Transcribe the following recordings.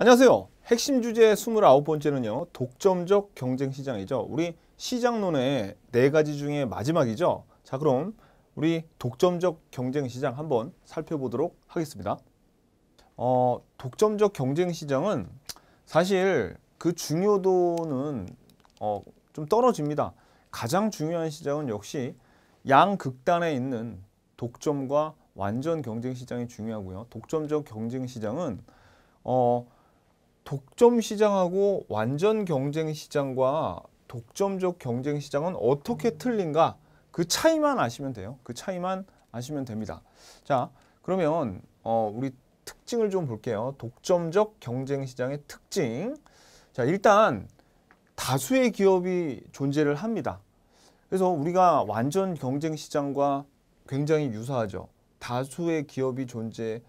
안녕하세요. 핵심 주제 29번째는요. 독점적 경쟁 시장이죠. 우리 시장론의 네 가지 중에 마지막이죠. 자 그럼 우리 독점적 경쟁 시장 한번 살펴보도록 하겠습니다. 어, 독점적 경쟁 시장은 사실 그 중요도는 어, 좀 떨어집니다. 가장 중요한 시장은 역시 양극단에 있는 독점과 완전 경쟁 시장이 중요하고요. 독점적 경쟁 시장은 어, 독점 시장하고 완전 경쟁 시장과 독점적 경쟁 시장은 어떻게 틀린가 그 차이만 아시면 돼요. 그 차이만 아시면 됩니다. 자 그러면 어, 우리 특징을 좀 볼게요. 독점적 경쟁 시장의 특징. 자 일단 다수의 기업이 존재를 합니다. 그래서 우리가 완전 경쟁 시장과 굉장히 유사하죠. 다수의 기업이 존재하는데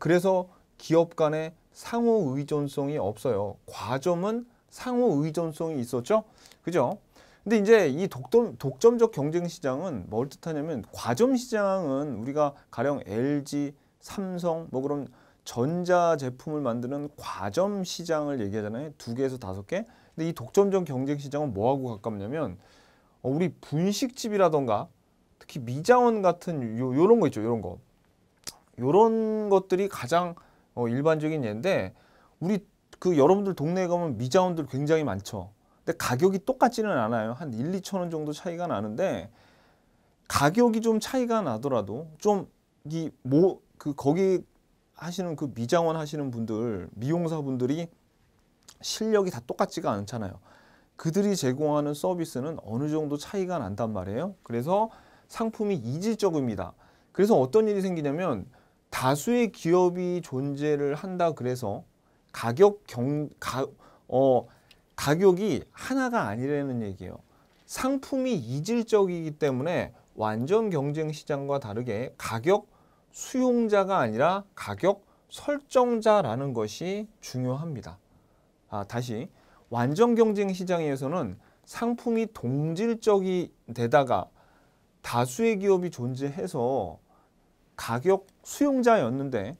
그래서 기업 간의 상호 의존성이 없어요. 과점은 상호 의존성이 있었죠. 그죠? 근데 이제 이 독점, 독점적 경쟁 시장은 뭘 뜻하냐면 과점 시장은 우리가 가령 LG, 삼성 뭐 그런 전자 제품을 만드는 과점 시장을 얘기하잖아요. 두 개에서 다섯 개. 근데 이 독점적 경쟁 시장은 뭐하고 가깝냐면 어, 우리 분식집이라던가 특히 미장원 같은 요, 요런 거 있죠. 요런 거. 요런 것들이 가장 어, 일반적인 예인데 우리 그 여러분들 동네에 가면 미자원들 굉장히 많죠. 근데 가격이 똑같지는 않아요. 한 1, 2천 원 정도 차이가 나는데 가격이 좀 차이가 나더라도 좀 이 뭐 그 거기 하시는 그 미장원 하시는 분들 미용사분들이 실력이 다 똑같지가 않잖아요. 그들이 제공하는 서비스는 어느 정도 차이가 난단 말이에요. 그래서 상품이 이질적입니다. 그래서 어떤 일이 생기냐면 다수의 기업이 존재를 한다 그래서 가격 경, 가, 어, 가격이 하나가 아니라는 얘기예요. 상품이 이질적이기 때문에 완전 경쟁 시장과 다르게 가격 수용자가 아니라 가격 설정자라는 것이 중요합니다. 아, 다시 완전 경쟁 시장에서는 상품이 동질적이 되다가 다수의 기업이 존재해서 가격 수용자였는데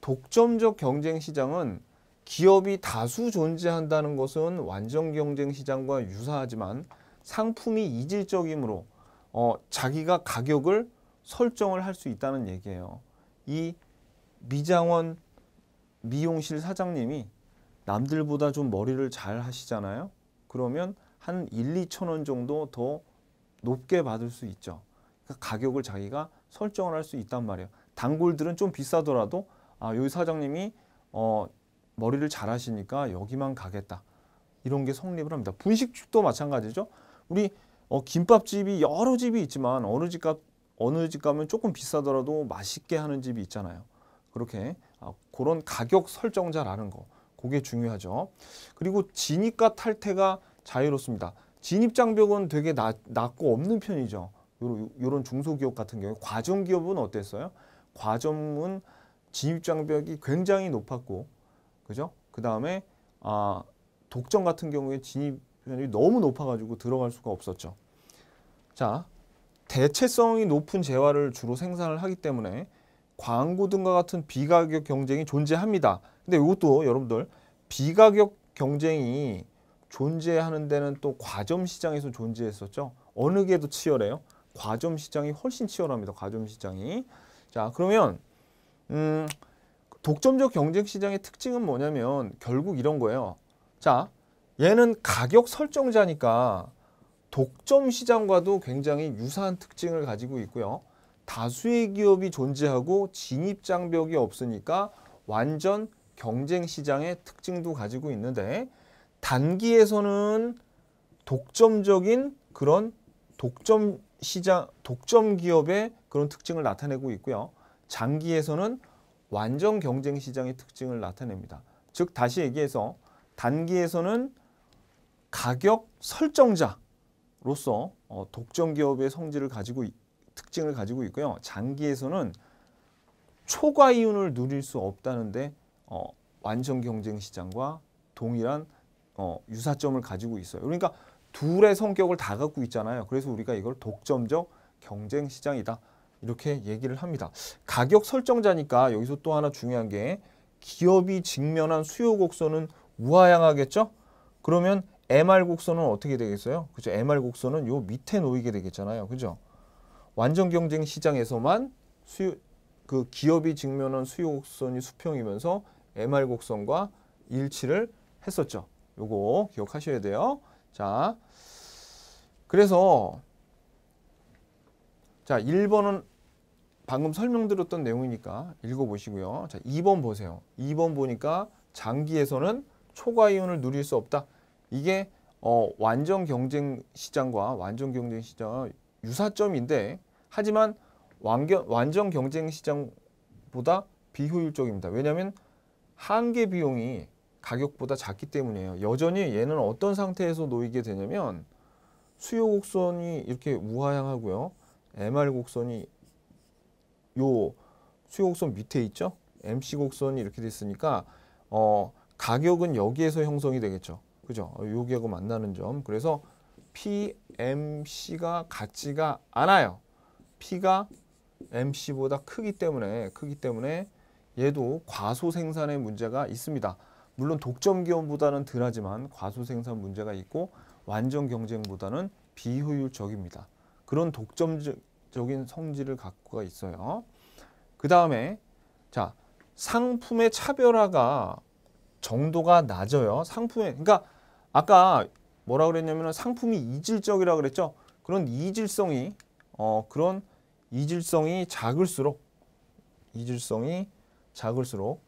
독점적 경쟁 시장은 기업이 다수 존재한다는 것은 완전 경쟁 시장과 유사하지만 상품이 이질적이므로 어, 자기가 가격을 설정을 할 수 있다는 얘기예요. 이 미장원 미용실 사장님이 남들보다 좀 머리를 잘 하시잖아요. 그러면 한 1, 2천 원 정도 더 높게 받을 수 있죠. 그러니까 가격을 자기가 설정을 할 수 있단 말이에요. 단골들은 좀 비싸더라도 아, 여 사장님이 어, 머리를 잘 하시니까 여기만 가겠다. 이런 게 성립을 합니다. 분식집도 마찬가지죠. 우리 어, 김밥집이 여러 집이 있지만 어느 집 값, 어느 집 가면 조금 비싸더라도 맛있게 하는 집이 있잖아요. 그렇게 아, 그런 가격 설정잘하는 거. 그게 중요하죠. 그리고 진입과 탈퇴가 자유롭습니다. 진입장벽은 되게 낮, 낮고 없는 편이죠. 요런 중소기업 같은 경우 과점기업은 어땠어요? 과점은 진입장벽이 굉장히 높았고 그죠? 그 다음에 아 독점 같은 경우에 진입이 너무 높아가지고 들어갈 수가 없었죠. 자 대체성이 높은 재화를 주로 생산을 하기 때문에 광고 등과 같은 비가격 경쟁이 존재합니다. 근데 이것도 여러분들 비가격 경쟁이 존재하는 데는 또 과점 시장에서 존재했었죠. 어느 게 더 치열해요? 과점 시장이 훨씬 치열합니다. 과점 시장이. 자, 그러면 음, 독점적 경쟁 시장의 특징은 뭐냐면 결국 이런 거예요. 자, 얘는 가격 설정자니까 독점 시장과도 굉장히 유사한 특징을 가지고 있고요. 다수의 기업이 존재하고 진입 장벽이 없으니까 완전 경쟁 시장의 특징도 가지고 있는데 단기에서는 독점적인 그런 독점 시장 독점 기업의 그런 특징을 나타내고 있고요. 장기에서는 완전 경쟁 시장의 특징을 나타냅니다. 즉 다시 얘기해서 단기에서는 가격 설정자로서 어, 독점 기업의 성질을 가지고 특징을 가지고 있고요. 장기에서는 초과 이윤을 누릴 수 없다는데 어, 완전 경쟁 시장과 동일한 어, 유사점을 가지고 있어요. 그러니까 둘의 성격을 다 갖고 있잖아요. 그래서 우리가 이걸 독점적 경쟁 시장이다. 이렇게 얘기를 합니다. 가격 설정자니까 여기서 또 하나 중요한 게 기업이 직면한 수요 곡선은 우하향하겠죠? 그러면 MR 곡선은 어떻게 되겠어요? 그죠? MR 곡선은 요 밑에 놓이게 되겠잖아요. 그죠? 완전 경쟁 시장에서만 수요 그 기업이 직면한 수요 곡선이 수평이면서 MR 곡선과 일치를 했었죠. 요거 기억하셔야 돼요. 자, 그래서 자 1번은 방금 설명드렸던 내용이니까 읽어보시고요. 자 2번 보세요. 2번 보니까 장기에서는 초과이온을 누릴 수 없다. 이게 어, 완전 경쟁 시장과 완전 경쟁 시장 유사점인데 하지만 완겨, 완전 경쟁 시장보다 비효율적입니다. 왜냐하면 한계 비용이 가격보다 작기 때문이에요. 여전히 얘는 어떤 상태에서 놓이게 되냐면 수요 곡선이 이렇게 우하향하고요. MR 곡선이 요 수요 곡선 밑에 있죠? MC 곡선이 이렇게 됐으니까 어 가격은 여기에서 형성이 되겠죠. 그죠? 여기하고 어, 만나는 점. 그래서 PMC가 같지가 않아요. P가 MC보다 크기 때문에 크기 때문에 얘도 과소 생산의 문제가 있습니다. 물론 독점 기업보다는 덜하지만 과소 생산 문제가 있고 완전 경쟁보다는 비효율적입니다. 그런 독점적인 성질을 갖고 있어요. 그 다음에 자 상품의 차별화가 정도가 낮아요. 상품의 그러니까 아까 뭐라 그랬냐면 상품이 이질적이라 그랬죠. 그런 이질성이 어 그런 이질성이 작을수록 이질성이 작을수록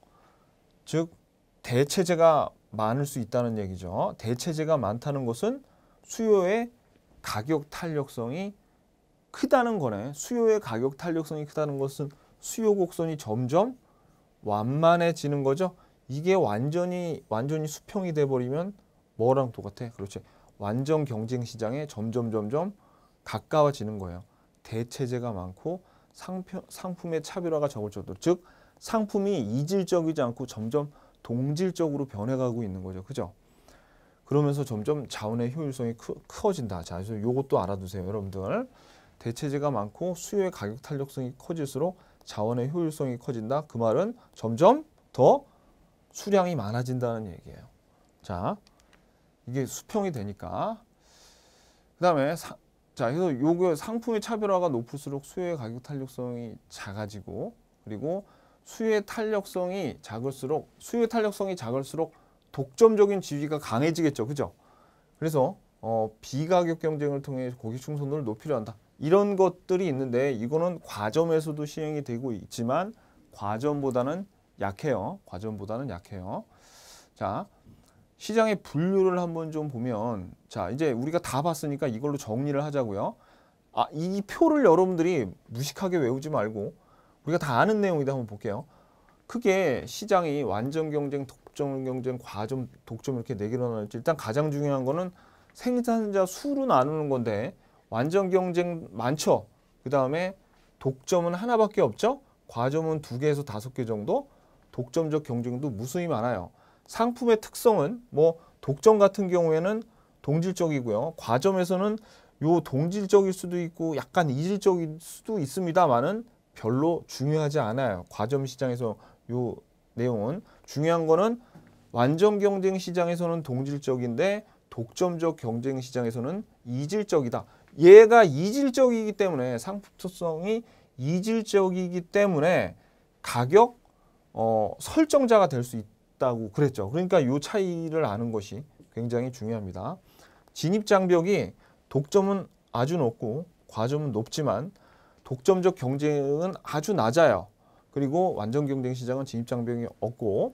즉 대체재가 많을 수 있다는 얘기죠. 대체재가 많다는 것은 수요의 가격 탄력성이 크다는 거네. 수요의 가격 탄력성이 크다는 것은 수요 곡선이 점점 완만해지는 거죠. 이게 완전히 완전히 수평이 돼 버리면 뭐랑 똑같아? 그렇지. 완전 경쟁 시장에 점점 점점 가까워지는 거예요. 대체재가 많고 상표, 상품의 차별화가 적을 정도 즉 상품이 이질적이지 않고 점점 동질적으로 변해가고 있는 거죠. 그죠? 그러면서 점점 자원의 효율성이 크, 커진다. 자, 그래서 요것도 알아두세요. 여러분들. 대체재가 많고 수요의 가격 탄력성이 커질수록 자원의 효율성이 커진다. 그 말은 점점 더 수량이 많아진다는 얘기예요. 자, 이게 수평이 되니까. 그 다음에 자, 그래서 요거 상품의 차별화가 높을수록 수요의 가격 탄력성이 작아지고 그리고 수요의 탄력성이 작을수록 수요의 탄력성이 작을수록 독점적인 지위가 강해지겠죠. 그죠? 그래서 어, 비가격 경쟁을 통해 고객 충성도를 높이려 한다. 이런 것들이 있는데 이거는 과점에서도 시행이 되고 있지만 과점보다는 약해요. 과점보다는 약해요. 자, 시장의 분류를 한번 좀 보면 자, 이제 우리가 다 봤으니까 이걸로 정리를 하자고요. 아, 이 표를 여러분들이 무식하게 외우지 말고 우리가 다 아는 내용인데 한번 볼게요. 크게 시장이 완전 경쟁, 독점 경쟁, 과점, 독점 이렇게 네 개로 나눌지 일단 가장 중요한 거는 생산자 수로 나누는 건데 완전 경쟁 많죠. 그 다음에 독점은 하나밖에 없죠. 과점은 두 개에서 다섯 개 정도. 독점적 경쟁도 무수히 많아요. 상품의 특성은 뭐 독점 같은 경우에는 동질적이고요. 과점에서는 요 동질적일 수도 있고 약간 이질적일 수도 있습니다만은 별로 중요하지 않아요. 과점 시장에서 요 내용은 중요한 거는 완전 경쟁 시장에서는 동질적인데 독점적 경쟁 시장에서는 이질적이다. 얘가 이질적이기 때문에 상품성이 이질적이기 때문에 가격 어, 설정자가 될 수 있다고 그랬죠. 그러니까 요 차이를 아는 것이 굉장히 중요합니다. 진입 장벽이 독점은 아주 높고 과점은 높지만 독점적 경쟁은 아주 낮아요. 그리고 완전 경쟁 시장은 진입 장벽이 없고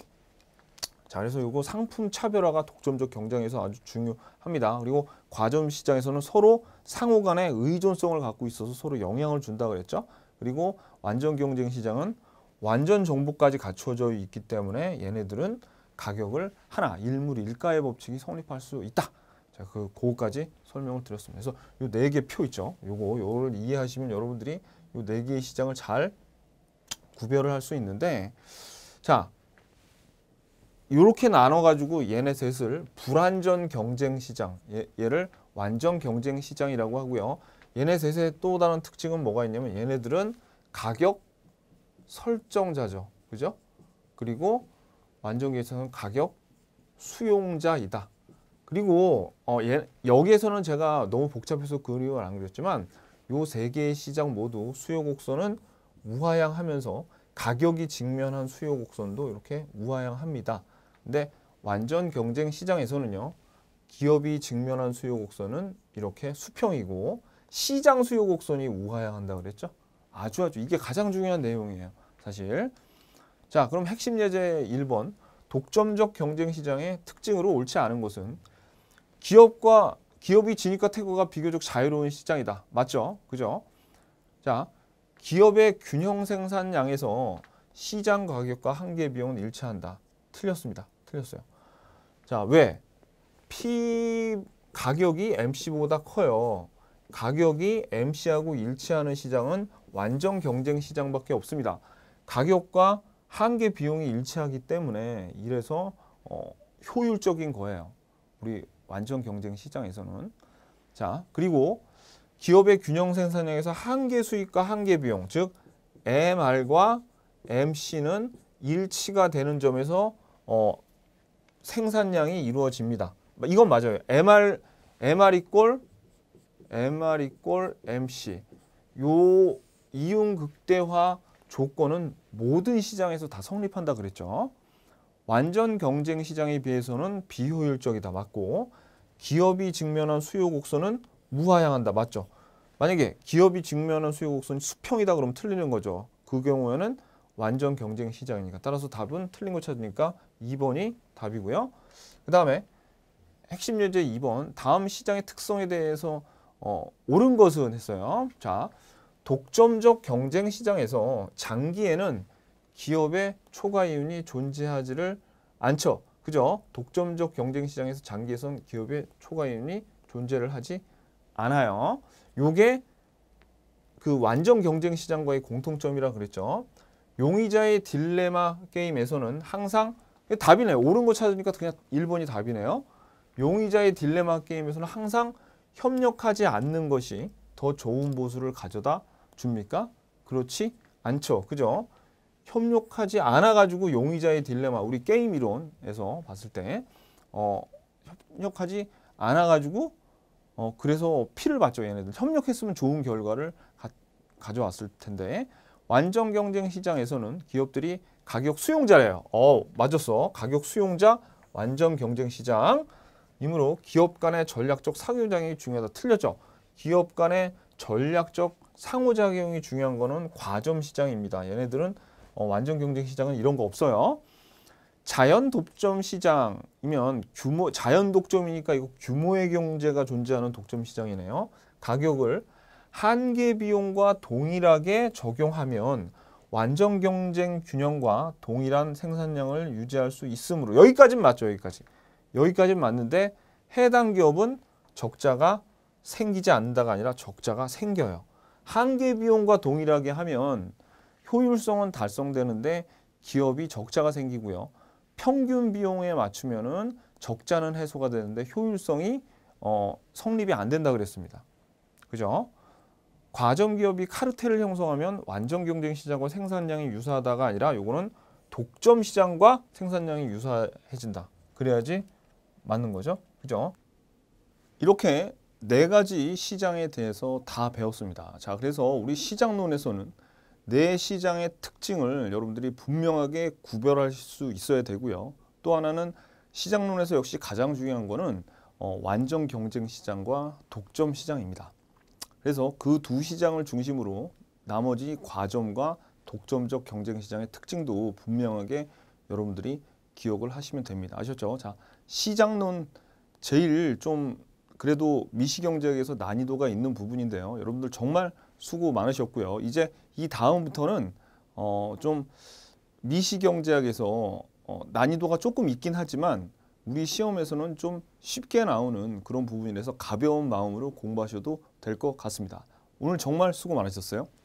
자 그래서 이거 상품 차별화가 독점적 경쟁에서 아주 중요합니다. 그리고 과점 시장에서는 서로 상호 간의 의존성을 갖고 있어서 서로 영향을 준다 그랬죠. 그리고 완전 경쟁 시장은 완전 정보까지 갖춰져 있기 때문에 얘네들은 가격을 하나 일물일가의 법칙이 성립할 수 있다. 자, 그고까지 설명을 드렸습니다. 그래서 요네개 표 있죠. 요거 요걸 이해하시면 여러분들이 요네 개의 시장을 잘 구별을 할 수 있는데 자, 요렇게 나눠 가지고 얘네 셋을 불완전 경쟁 시장 얘를 완전 경쟁 시장이라고 하고요. 얘네 셋의 또 다른 특징은 뭐가 있냐면 얘네들은 가격 설정자죠. 그죠? 그리고 완전 계산은 가격 수용자이다. 그리고 어, 예, 여기에서는 제가 너무 복잡해서 그림을 안 그렸지만 요 세 개의 시장 모두 수요 곡선은 우하향하면서 가격이 직면한 수요 곡선도 이렇게 우하향합니다. 근데 완전 경쟁 시장에서는요. 기업이 직면한 수요 곡선은 이렇게 수평이고 시장 수요 곡선이 우하향한다 그랬죠? 아주 아주 이게 가장 중요한 내용이에요. 사실. 자, 그럼 핵심 예제 1번 독점적 경쟁 시장의 특징으로 옳지 않은 것은 기업과 기업이 진입과 태그가 비교적 자유로운 시장이다. 맞죠? 그죠? 자, 기업의 균형 생산량에서 시장 가격과 한계 비용은 일치한다. 틀렸습니다. 틀렸어요. 자, 왜? P 가격이 MC보다 커요. 가격이 MC하고 일치하는 시장은 완전 경쟁 시장밖에 없습니다. 가격과 한계 비용이 일치하기 때문에 이래서 어, 효율적인 거예요. 우리 완전 경쟁 시장에서는 자 그리고 기업의 균형 생산량에서 한계 수익과 한계 비용 즉 MR과 MC는 일치가 되는 점에서 어, 생산량이 이루어집니다. 이건 맞아요. MR MR 이꼴 MR 이꼴 MC 요 이윤 극대화 조건은 모든 시장에서 다 성립한다 그랬죠. 완전 경쟁 시장에 비해서는 비효율적이다 맞고 기업이 직면한 수요 곡선은 무하향한다 맞죠. 만약에 기업이 직면한 수요 곡선이 수평이다 그러면 틀리는 거죠. 그 경우에는 완전 경쟁 시장이니까 따라서 답은 틀린 거 찾으니까 2번이 답이고요. 그 다음에 핵심 예제 2번 다음 시장의 특성에 대해서 어, 옳은 것은 했어요. 자 독점적 경쟁 시장에서 장기에는 기업의 초과 이윤이 존재하지를 않죠. 그죠? 독점적 경쟁 시장에서 장기에선 기업의 초과 이윤이 존재를 하지 않아요. 요게 그 완전 경쟁 시장과의 공통점이라 그랬죠. 용의자의 딜레마 게임에서는 항상 답이네요. 옳은 거 찾으니까 그냥 1번이 답이네요. 용의자의 딜레마 게임에서는 항상 협력하지 않는 것이 더 좋은 보수를 가져다 줍니까? 그렇지 않죠. 그죠? 협력하지 않아가지고 용의자의 딜레마 우리 게임 이론에서 봤을 때 어, 협력하지 않아가지고 어, 그래서 피를 봤죠 얘네들 협력했으면 좋은 결과를 가, 가져왔을 텐데 완전 경쟁 시장에서는 기업들이 가격 수용자래요 어 맞았어 가격 수용자 완전 경쟁 시장이므로 기업 간의 전략적 상호작용이 중요하다 틀렸죠 기업 간의 전략적 상호작용이 중요한 거는 과점 시장입니다 얘네들은 어, 완전 경쟁 시장은 이런 거 없어요. 자연 독점 시장이면 규모 자연 독점이니까 이거 규모의 경제가 존재하는 독점 시장이네요. 가격을 한계 비용과 동일하게 적용하면 완전 경쟁 균형과 동일한 생산량을 유지할 수 있으므로 여기까지는 맞죠. 여기까지. 여기까지는 맞는데 해당 기업은 적자가 생기지 않는다가 아니라 적자가 생겨요. 한계 비용과 동일하게 하면 효율성은 달성되는데 기업이 적자가 생기고요. 평균 비용에 맞추면은 적자는 해소가 되는데 효율성이 어, 성립이 안 된다 그랬습니다. 그죠? 과점 기업이 카르텔을 형성하면 완전 경쟁 시장과 생산량이 유사하다가 아니라 요거는 독점 시장과 생산량이 유사해진다. 그래야지 맞는 거죠. 그죠? 이렇게 네 가지 시장에 대해서 다 배웠습니다. 자, 그래서 우리 시장론에서는 내 시장의 특징을 여러분들이 분명하게 구별할 수 있어야 되고요. 또 하나는 시장론에서 역시 가장 중요한 것은 어, 완전 경쟁 시장과 독점 시장입니다. 그래서 그 두 시장을 중심으로 나머지 과점과 독점적 경쟁 시장의 특징도 분명하게 여러분들이 기억을 하시면 됩니다. 아셨죠? 자, 시장론 제일 좀 그래도 미시경제학에서 난이도가 있는 부분인데요. 여러분들 정말 수고 많으셨고요. 이제 이 다음부터는 어, 좀 미시경제학에서 어, 난이도가 조금 있긴 하지만 우리 시험에서는 좀 쉽게 나오는 그런 부분이라서 가벼운 마음으로 공부하셔도 될 것 같습니다. 오늘 정말 수고 많으셨어요.